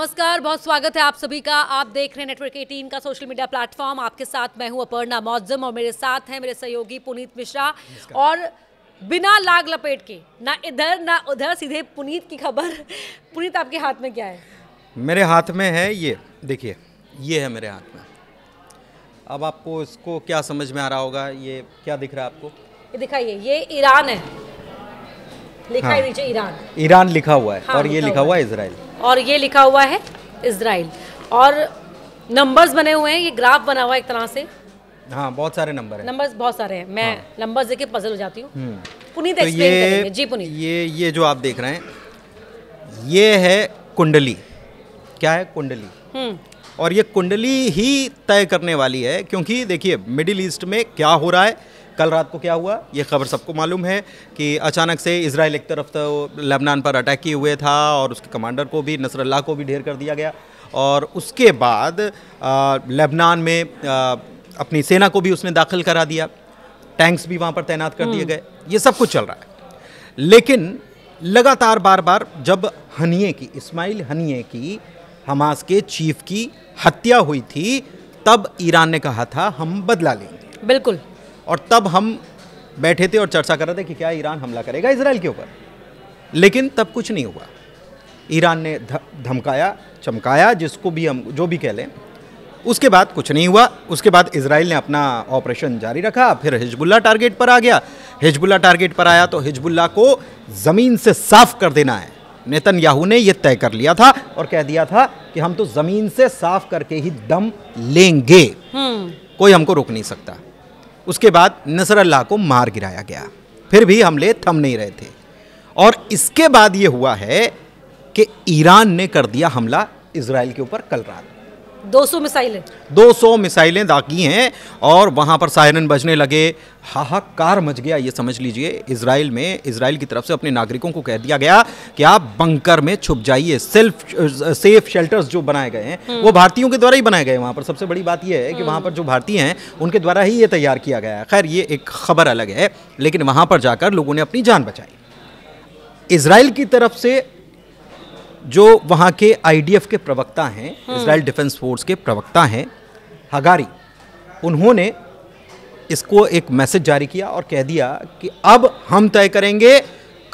नमस्कार बहुत स्वागत है आप सभी का आप देख रहे हैं नेटवर्क 18 का सोशल मीडिया प्लेटफॉर्म आपके साथ मैं हूं अपर्णा मौजम और मेरे साथ हैं मेरे सहयोगी पुनीत मिश्रा और बिना लाग लपेट के ना इधर ना उधर सीधे पुनीत की खबर पुनीत आपके हाथ में क्या है मेरे हाथ में है ये देखिए ये है मेरे हाथ में अब आपको इसको क्या समझ में आ रहा होगा ये क्या दिख रहा है आपको दिखाइए ये ईरान है लिखा हाँ, है नीचे ईरान ईरान लिखा हुआ है हाँ, और ये लिखा हुआ है इसराइल और ये लिखा हुआ है इसराइल और नंबर्स बने हुए हैं ये ग्राफ बना हुआ है एक तरह से हाँ बहुत सारे नंबर हैं नंबर्स बहुत सारे हैं मैं हाँ। नंबर्स देख के पजल हो जाती हूँ हम्म। पुनीत तो ये जी पुनीत ये ये जो आप देख रहे हैं ये है कुंडली क्या है कुंडली हम्म। और ये कुंडली ही तय करने वाली है क्योंकि देखिए मिडिल ईस्ट में क्या हो रहा है कल रात को क्या हुआ ये खबर सबको मालूम है कि अचानक से इसराइल एक तरफ तो लेबनान पर अटैक किए हुए था और उसके कमांडर को भी नसरल्ला को भी ढेर कर दिया गया और उसके बाद लेबनान में आ, अपनी सेना को भी उसने दाखिल करा दिया टैंक्स भी वहाँ पर तैनात कर दिए हम्म। गए ये सब कुछ चल रहा है लेकिन लगातार बार बार जब हनिये की इस्माइल हनिये की हमास के चीफ की हत्या हुई थी तब ईरान ने कहा था हम बदला लेंगे बिल्कुल और तब हम बैठे थे और चर्चा कर रहे थे कि क्या ईरान हमला करेगा इसराइल के ऊपर लेकिन तब कुछ नहीं हुआ ईरान ने धमकाया चमकाया जिसको भी हम जो भी कह लें उसके बाद कुछ नहीं हुआ उसके बाद इसराइल ने अपना ऑपरेशन जारी रखा फिर हिजबुल्ला टारगेट पर आ गया हिजबुल्ला टारगेट पर आया तो हिजबुल्ला को ज़मीन से साफ कर देना है नेतन याहू ने यह तय कर लिया था और कह दिया था कि हम तो ज़मीन से साफ करके ही दम लेंगे हम्म। कोई हमको रोक नहीं सकता उसके बाद अल्लाह को मार गिराया गया फिर भी हमले थम नहीं रहे थे और इसके बाद ये हुआ है कि ईरान ने कर दिया हमला इसराइल के ऊपर कल रात 200 मिसाइलें 200 मिसाइलें दागी हैं और वहां पर सायरन बजने लगे हाहाकार मच गया ये समझ लीजिए इसराइल में इसराइल की तरफ से अपने नागरिकों को कह दिया गया कि आप बंकर में छुप जाइए सेल्फ सेफ शेल्टर्स जो बनाए गए हैं हम्म। वो भारतीयों के द्वारा ही बनाए गए वहाँ पर सबसे बड़ी बात यह है कि वहाँ हम्म। पर जो भारतीय हैं उनके द्वारा ही ये तैयार किया गया है खैर ये एक खबर अलग है लेकिन वहाँ पर जाकर लोगों ने अपनी जान बचाई इसराइल की तरफ से जो वहाँ के आईडीएफ के प्रवक्ता हैं इसराइल डिफेंस फोर्स के प्रवक्ता हैं हगारी उन्होंने इसको एक मैसेज जारी किया और कह दिया कि अब हम तय करेंगे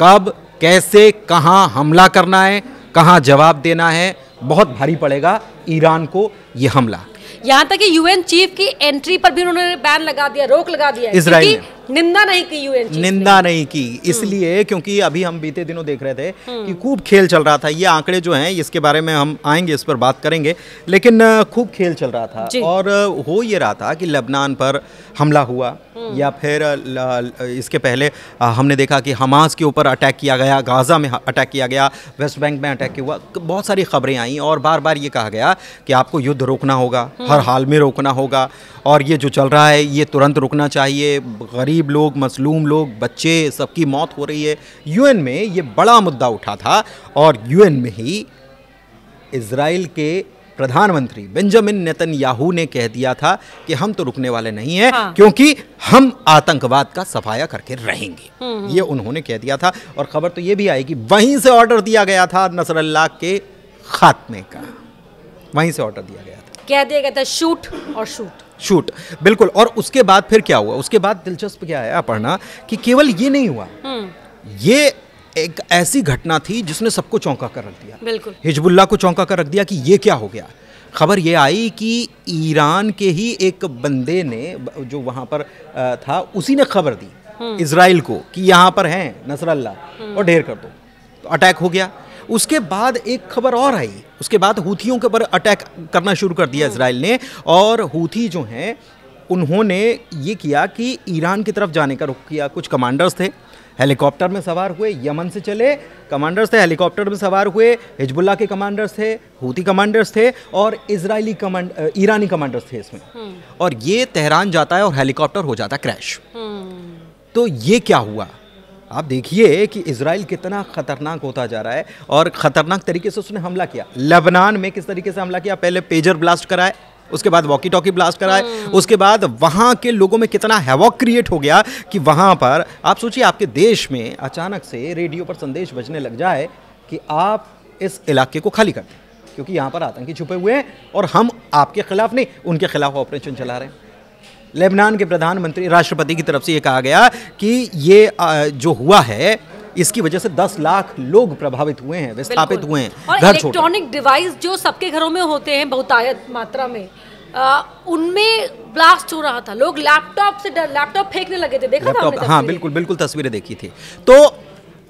कब कैसे कहाँ हमला करना है कहाँ जवाब देना है बहुत भारी पड़ेगा ईरान को ये हमला यहाँ तक कि यूएन चीफ की एंट्री पर भी उन्होंने बैन लगा दिया रोक लगा दिया इसराइल निंदा नहीं की यूएन निंदा नहीं की इसलिए क्योंकि अभी हम बीते दिनों देख रहे थे कि हम्म। खूब खेल चल रहा था ये आंकड़े जो हैं इसके बारे में हम आएंगे इस पर बात करेंगे लेकिन खूब खेल चल रहा था और हो ये रहा था कि लबनान पर हमला हुआ हम्म। या फिर इसके पहले हमने देखा कि हमास के ऊपर अटैक किया गया गाज़ा में अटैक किया गया वेस्ट बैंक में अटैक हुआ बहुत सारी खबरें आई और बार बार ये कहा गया कि आपको युद्ध रोकना होगा हम्म। हर हाल में रोकना होगा और ये जो चल रहा है ये तुरंत रुकना चाहिए गरीब लोग मसलूम लोग बच्चे सबकी मौत हो रही है यूएन में ये बड़ा मुद्दा उठा था और यूएन में ही इसराइल के प्रधानमंत्री बेंजामिन याहू ने कह दिया था कि हम तो रुकने वाले नहीं हैं हाँ। क्योंकि हम आतंकवाद का सफाया करके रहेंगे हम्म, हम्म। ये उन्होंने कह दिया था और खबर तो ये भी आई कि वहीं से ऑर्डर दिया गया था अल्लाह के खात्मे का वहीं से ऑर्डर दिया गया था कह दिया गया था शूट और शूट शूट बिल्कुल और उसके बाद फिर क्या हुआ उसके बाद दिलचस्प क्या आया पढ़ना कि केवल ये नहीं हुआ हम्म। ये एक ऐसी घटना थी जिसने सबको चौंका कर रख दिया बिल्कुल हिजबुल्ला को चौंका कर रख दिया कि ये क्या हो गया खबर ये आई कि ईरान के ही एक बंदे ने जो वहाँ पर था उसी ने खबर दी हम्म। इसराइल को कि यहाँ पर हैं नसरल्ला हम्म। और ढेर कर दो तो अटैक हो गया उसके बाद एक खबर और आई उसके बाद हूथियों के ऊपर अटैक करना शुरू कर दिया हाँ। इसराइल ने और हूथी जो हैं उन्होंने ये किया कि ईरान की तरफ जाने का रुख किया कुछ कमांडर्स थे हेलीकॉप्टर में सवार हुए यमन से चले कमांडर्स थे हेलीकॉप्टर में सवार हुए हिजबुल्ला के कमांडर्स थे हूती कमांडर्स थे और इसराइली कमांड ईरानी कमांडर्स थे इसमें हम्म। और ये तेहरान जाता है और हेलीकॉप्टर हो जाता है क्रैश हम्म। तो ये क्या हुआ आप देखिए कि इसराइल कितना खतरनाक होता जा रहा है और ख़तरनाक तरीके से उसने हमला किया लेबनान में किस तरीके से हमला किया पहले पेजर ब्लास्ट कराए उसके बाद वॉकी टॉकी ब्लास्ट कराए हम्म। उसके बाद वहाँ के लोगों में कितना हैवॉक क्रिएट हो गया कि वहाँ पर आप सोचिए आपके देश में अचानक से रेडियो पर संदेश बजने लग जाए कि आप इस इलाके को खाली कर दें क्योंकि यहाँ पर आतंकी छुपे हुए हैं और हम आपके खिलाफ नहीं उनके खिलाफ ऑपरेशन चला रहे हैं लेबनान के प्रधानमंत्री राष्ट्रपति की तरफ से ये कहा गया कि ये जो हुआ है इसकी वजह से 10 लाख लोग प्रभावित हुए हैं विस्थापित हुए हैं इलेक्ट्रॉनिक डिवाइस जो सबके घरों में होते हैं बहुतायत मात्रा में उनमें ब्लास्ट हो रहा था लोग लैपटॉप से लैपटॉप फेंकने लगे थे देखा था हाँ बिल्कुल बिल्कुल तस्वीरें देखी थी तो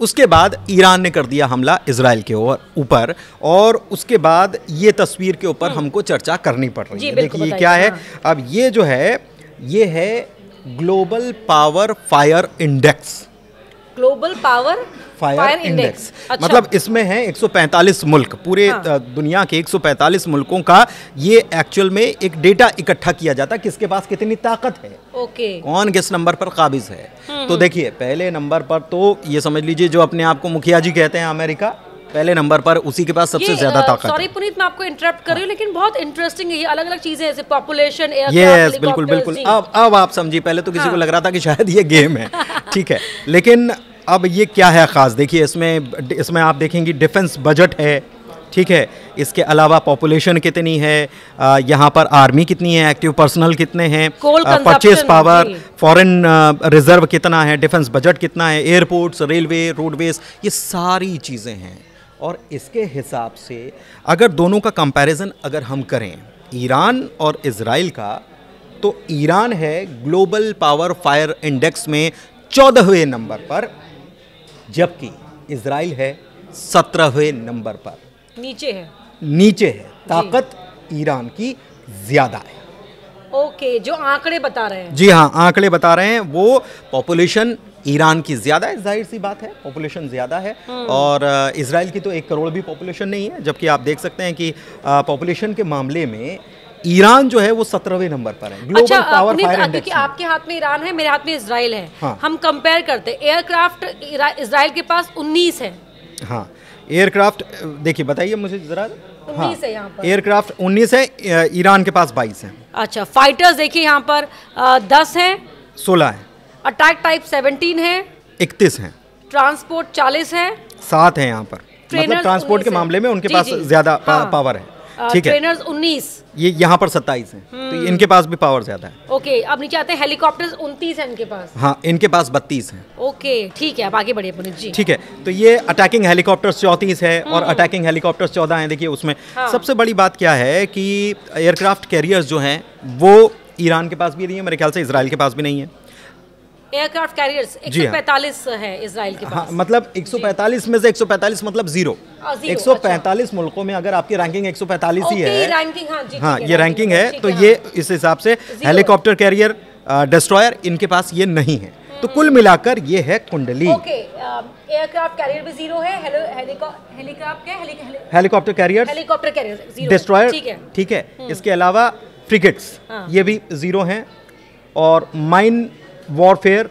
उसके बाद ईरान ने कर दिया हमला इसराइल के ऊपर और उसके बाद ये तस्वीर के ऊपर हम्म। हमको चर्चा करनी पड़ रही है देखिए क्या है हाँ। अब ये जो है ये है global power fire index global power fire index मतलब अच्छा। इसमें है 145 मुल्क पूरे हाँ। दुनिया के 145 मुल्कों का ये एक्चुअल में एक डेटा इकट्ठा किया जाता है किसके पास कितनी ताकत है ओके कौन किस नंबर पर काबिज है हम्म, तो हम्म। देखिए पहले नंबर पर तो ये समझ लीजिए जो अपने आप को मुखिया जी कहते हैं अमेरिका पहले नंबर पर उसी के पास सबसे ज्यादा ताकत सॉरी पुनीत मैं आपको इंटरप्ट कर रही हूँ लेकिन बहुत इंटरेस्टिंग है अलग अलग चीजें जैसे पॉपुलेशन यस बिल्कुल बिल्कुल अब अब आप समझिए पहले तो किसी को हाँ। लग रहा था कि शायद ये गेम है ठीक है लेकिन अब ये क्या है ख़ास देखिए इसमें इसमें आप देखेंगे डिफेंस बजट है ठीक है इसके अलावा पॉपुलेशन कितनी है यहाँ पर आर्मी कितनी है एक्टिव पर्सनल कितने हैं परचेज पावर फॉरेन रिजर्व कितना है डिफेंस बजट कितना है एयरपोर्ट्स रेलवे रोडवेज ये सारी चीज़ें हैं और इसके हिसाब से अगर दोनों का कंपैरिजन अगर हम करें ईरान और इसराइल का तो ईरान है ग्लोबल पावर फायर इंडेक्स में चौदहवें नंबर पर जबकि इसराइल है सत्रहवें नंबर पर नीचे है नीचे है ताकत ईरान की ज़्यादा है ओके जो आंकड़े बता रहे हैं जी हाँ आंकड़े बता रहे हैं वो पॉपुलेशन ईरान की ज़्यादा है जाहिर सी बात है पॉपुलेशन ज़्यादा है हाँ। और इसराइल की तो एक करोड़ भी पॉपुलेशन नहीं है जबकि आप देख सकते हैं कि पॉपुलेशन के मामले में ईरान जो है वो सत्रहवें नंबर पर है ग्लोबल अच्छा, पावर फायर इंडेक्स क्योंकि आपके हाथ में ईरान है मेरे हाथ में इसराइल है हाँ। हम कंपेयर करते हैं एयरक्राफ्ट इसराइल के पास उन्नीस है हाँ एयरक्राफ्ट देखिए बताइए मुझे जरा हाँ, है पर एयरक्राफ्ट 19 है ईरान के पास 22 है अच्छा फाइटर्स देखिए यहाँ पर दस है सोलह है अटैक टाइप सेवनटीन है इकतीस है ट्रांसपोर्ट चालीस है सात है यहाँ पर मतलब ट्रांसपोर्ट के मामले में उनके पास ज्यादा हाँ, पावर हाँ। है ठीक है ट्रेनर्स उन्नीस ये यहाँ पर सत्ताईस है तो हम्म। इनके पास भी पावर ज्यादा है ओके अब नीचे आते हैं हेलीकॉप्टर उन्तीस है इनके पास हाँ इनके पास बत्तीस है ओके ठीक है अब आगे बढ़िए पुनित जी ठीक है तो ये अटैकिंग हेलीकॉप्टर चौतीस है और अटैकिंग हम्म। हेलीकॉप्टर चौदह है देखिए उसमें हाँ। सबसे बड़ी बात क्या है कि एयरक्राफ्ट कैरियर जो है वो ईरान के पास भी नहीं है मेरे ख्याल से इसराइल के पास भी नहीं है एयरक्राफ्ट कैरियर्स हाँ। सौ पैंतालीस है इसराइल के हाँ, पास हाँ, मतलब 145 में से 145 मतलब जीरो अच्छा। एक सौ पैंतालीस मुल्कों में अगर आपकी रैंकिंग पैंतालीस ही है रैंकिंग हाँ, जी, हाँ ये रैंकिंग है तो ये हाँ। इस हिसाब से हेलीकॉप्टर कैरियर डिस्ट्रॉयर इनके पास ये नहीं है तो कुल hmm। मिलाकर ये है कुंडली ओके एयरक्राफ्ट कैरियर भी जीरो है helicopter carrier helicopter carrier destroyer ठीक है hmm। इसके अलावा फ्रिकेट्स ये भी जीरो हैं और माइन वॉरफेयर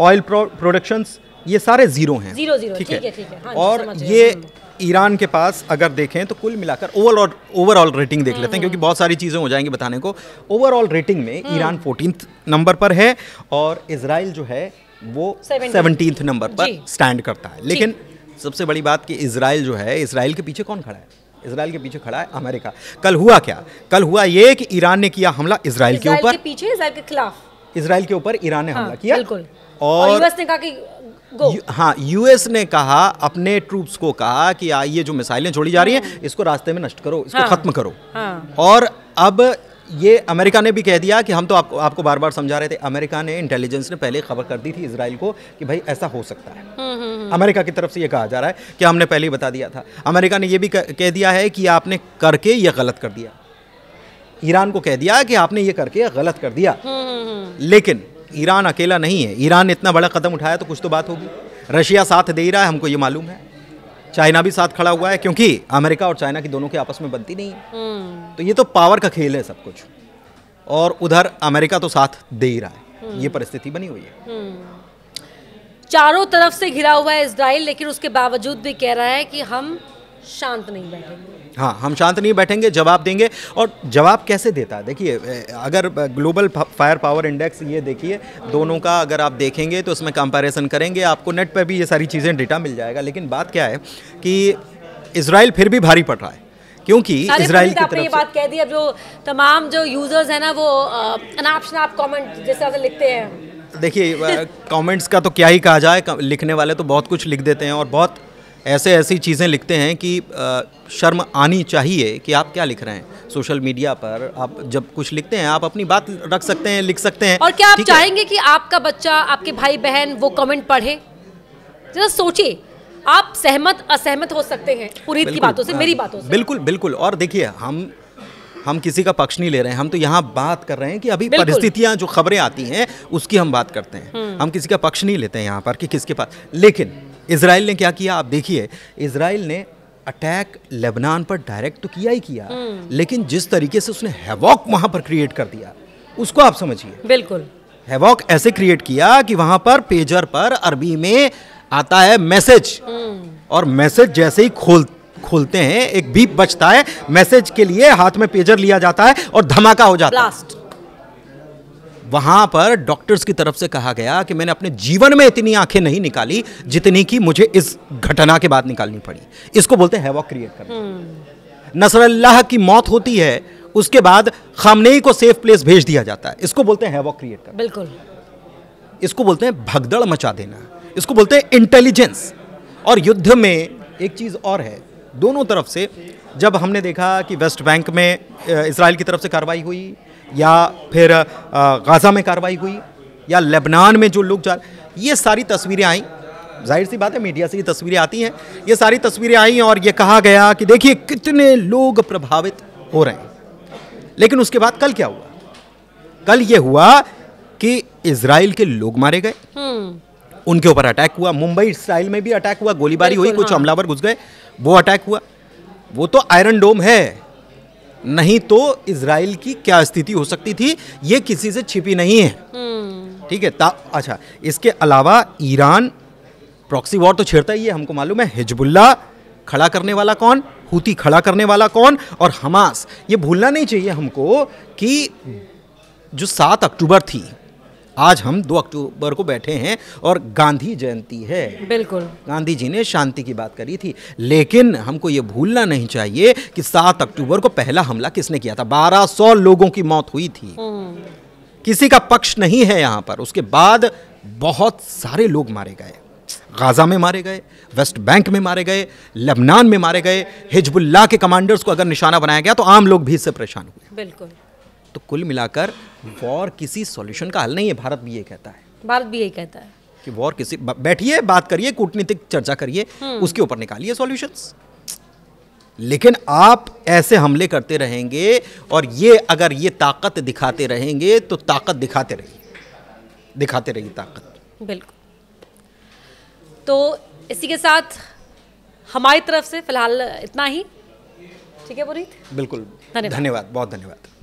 ऑयल प्रोडक्शंस ये सारे ज़ीरो हैं जीरो जीरो ठीक है, ठीक है हाँ, और ये ईरान के पास अगर देखें तो कुल मिलाकर ओवरऑल ओवरऑल रेटिंग देख लेते हैं क्योंकि हम्म। बहुत सारी चीज़ें हो जाएंगी बताने को ओवरऑल रेटिंग में हम्म। ईरान फोर्टीन नंबर पर है और इसराइल जो है वो सेवनटीन्थ नंबर पर स्टैंड करता है लेकिन सबसे बड़ी बात कि इसराइल जो है इसराइल के पीछे कौन खड़ा है इसराइल के पीछे खड़ा है अमेरिका कल हुआ क्या कल हुआ ये कि ईरान ने किया हमला इसराइल के ऊपर पीछे इसराइल के खिलाफ इसराइल के ऊपर ईरान ने हमला हाँ, किया और, और यूएस ने कहा कि हाँ यूएस ने कहा अपने ट्रूप्स को कहा कि ये जो मिसाइलें छोड़ी जा रही हैं हाँ। इसको रास्ते में नष्ट करो इसको हाँ। खत्म करो और अब ये अमेरिका ने भी कह दिया कि हम तो आपको आपको बार बार समझा रहे थे अमेरिका ने इंटेलिजेंस ने पहले खबर कर दी थी इसराइल को कि भाई ऐसा हो सकता है हम्म, हम्म, हम्म। अमेरिका की तरफ से ये कहा जा रहा है कि हमने पहले ही बता दिया था अमेरिका ने ये भी कह दिया है कि आपने करके ये गलत कर दिया ईरान को कह दिया कि आपने ये करके गलत कर दिया हम्म, हम्म, हम्म। लेकिन ईरान अकेला नहीं है ईरान इतना बड़ा कदम उठाया तो कुछ तो बात होगी रशिया साथ दे ही रहा है हमको ये मालूम है चाइना भी साथ खड़ा हुआ है क्योंकि अमेरिका और चाइना की दोनों के आपस में बनती नहीं है तो ये तो पावर का खेल है सब कुछ और उधर अमेरिका तो साथ दे ही रहा है ये परिस्थिति बनी हुई है चारों तरफ से घिरा हुआ है इसराइल लेकिन उसके बावजूद भी कह रहा है कि हम शांत नहीं बैठेंगे हाँ हम शांत नहीं बैठेंगे जवाब देंगे और जवाब कैसे देता है देखिए अगर ग्लोबल फायर पावर इंडेक्स ये देखिए दोनों का अगर आप देखेंगे तो उसमें कंपैरिजन करेंगे आपको नेट पर भी ये सारी चीज़ें डेटा मिल जाएगा लेकिन बात क्या है कि इसराइल फिर भी भारी पड़ रहा है क्योंकि इसराइल की तो तरफ ये बात कह दी अब जो तमाम जो यूजर्स है ना वो अनाप शनाप कॉमेंट जिस तरह से लिखते हैं देखिए कमेंट्स का तो क्या ही कहा जाए लिखने वाले तो बहुत कुछ लिख देते हैं और बहुत ऐसे ऐसी चीज़ें लिखते हैं कि शर्म आनी चाहिए कि आप क्या लिख रहे हैं सोशल मीडिया पर आप जब कुछ लिखते हैं आप अपनी बात रख सकते हैं लिख सकते हैं और क्या आप चाहेंगे कि आपका बच्चा आपके भाई बहन वो कमेंट पढ़े जरा सोचिए आप सहमत असहमत हो सकते हैं पूरी की बातों से हाँ मेरी बातों से बिल्कुल बिल्कुल और देखिए हम हम किसी का पक्ष नहीं ले रहे हैं हम तो यहाँ बात कर रहे हैं कि अभी परिस्थितियाँ जो खबरें आती हैं उसकी हम बात करते हैं हम्म। हम किसी का पक्ष नहीं लेते हैं यहाँ पर कि किसके पास लेकिन इसराइल ने क्या किया आप देखिए इसराइल ने अटैक लेबनान पर डायरेक्ट तो किया ही किया हम्म। लेकिन जिस तरीके से उसने हैवॉक वहां पर क्रिएट कर दिया उसको आप समझिए बिल्कुल हैवॉक ऐसे क्रिएट किया कि वहां पर पेजर पर अरबी में आता है मैसेज हम्म। और मैसेज जैसे ही खोल खोलते हैं एक बीप बचता है मैसेज के लिए हाथ में पेजर लिया जाता है और धमाका हो जाता है वहां पर डॉक्टर्स की तरफ से कहा गया कि मैंने अपने जीवन में इतनी आंखें नहीं निकाली जितनी कि मुझे इस घटना के बाद निकालनी पड़ी इसको बोलते हैं क्रिएट करना हम्म। नसरल्लाह की मौत होती है उसके बाद खामनेई को सेफ प्लेस भेज दिया जाता है इसको बोलते हैं क्रिएट करना बिल्कुल इसको बोलते हैं भगदड़ मचा देना इसको बोलते हैं इंटेलिजेंस और युद्ध में एक चीज़ और है दोनों तरफ से जब हमने देखा कि वेस्ट बैंक में इसराइल की तरफ से कार्रवाई हुई या फिर गाज़ा में कार्रवाई हुई या लेबनान में जो लोग जा ये सारी तस्वीरें आई जाहिर सी बात है मीडिया से ये तस्वीरें आती हैं ये सारी तस्वीरें आई और ये कहा गया कि देखिए कितने लोग प्रभावित हो रहे हैं लेकिन उसके बाद कल क्या हुआ कल ये हुआ कि इसराइल के लोग मारे गए हम्म। उनके ऊपर अटैक हुआ मुंबई इसराइल में भी अटैक हुआ गोलीबारी हुई कुछ हाँ। हमलावर घुस गए वो अटैक हुआ वो तो आयरन डोम है नहीं तो इसराइल की क्या स्थिति हो सकती थी ये किसी से छिपी नहीं है हम्म। ठीक है अच्छा इसके अलावा ईरान प्रॉक्सी वॉर तो छेड़ता ही है हमको मालूम है हिजबुल्ला खड़ा करने वाला कौन हूती खड़ा करने वाला कौन और हमास ये भूलना नहीं चाहिए हमको कि जो सात अक्टूबर थी आज हम 2 अक्टूबर को बैठे हैं और गांधी जयंती है बिल्कुल गांधी जी ने शांति की बात करी थी लेकिन हमको ये भूलना नहीं चाहिए कि 7 अक्टूबर को पहला हमला किसने किया था सौ लोगों की मौत हुई थी हम्म। किसी का पक्ष नहीं है यहाँ पर उसके बाद बहुत सारे लोग मारे गए गाज़ा में मारे गए वेस्ट बैंक में मारे गए लेबनान में मारे गए हिजबुल्ला के कमांडर्स को अगर निशाना बनाया गया तो आम लोग भी इससे परेशान हुए बिल्कुल तो कुल मिलाकर वॉर किसी सॉल्यूशन का हल नहीं है भारत भी ये कहता है भारत भी यही कहता है कि वॉर किसी बैठिए बात करिए कूटनीतिक चर्चा करिए हम्म। उसके ऊपर निकालिए सॉल्यूशंस लेकिन आप ऐसे हमले करते रहेंगे और ये अगर ये ताकत दिखाते रहेंगे तो ताकत दिखाते रहिए दिखाते रहिए ताकत बिल्कुल तो इसी के साथ हमारी तरफ से फिलहाल इतना ही ठीक है पुरीत बिल्कुल धन्यवाद बहुत धन्यवाद